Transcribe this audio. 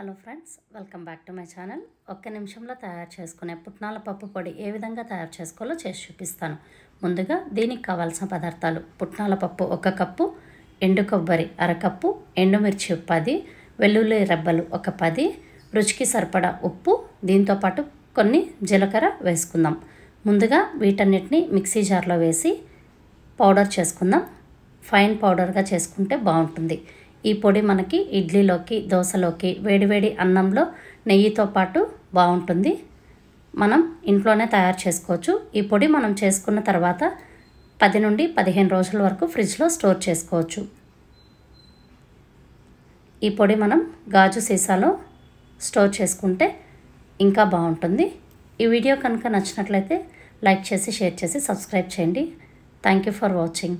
hello friends welcome back to my channel ఒక్క నిమిషంలో తయారు చేసుకునే పుట్నాల పప్పు పొడి ఏ విధంగా తయారు చేసుకోవాలో చేసి చూపిస్తాను ముందుగా దీనికి కావాల్సిన పదార్థాలు పుట్నాల పప్పు ఒక కప్పు ఎండు కొబ్బరి అరకప్పు ఎండుమిర్చి పది వెల్లుల్లి రెబ్బలు ఒక పది రుచికి సరిపడా ఉప్పు దీంతోపాటు కొన్ని జీలకర్ర వేసుకుందాం ముందుగా వీటన్నిటిని మిక్సీ జార్లో వేసి పౌడర్ చేసుకుందాం ఫైన్ పౌడర్గా చేసుకుంటే బాగుంటుంది ఈ పొడి మనకి ఇడ్లీలోకి దోశలోకి వేడివేడి అన్నంలో నెయ్యితో పాటు బాగుంటుంది మనం ఇంట్లోనే తయారు చేసుకోవచ్చు ఈ పొడి మనం చేసుకున్న తర్వాత పది నుండి పదిహేను రోజుల వరకు ఫ్రిడ్జ్లో స్టోర్ చేసుకోవచ్చు ఈ పొడి మనం గాజు సీసాలో స్టోర్ చేసుకుంటే ఇంకా బాగుంటుంది ఈ వీడియో కనుక నచ్చినట్లయితే లైక్ చేసి షేర్ చేసి సబ్స్క్రైబ్ చేయండి థ్యాంక్ యూ ఫర్ వాచింగ్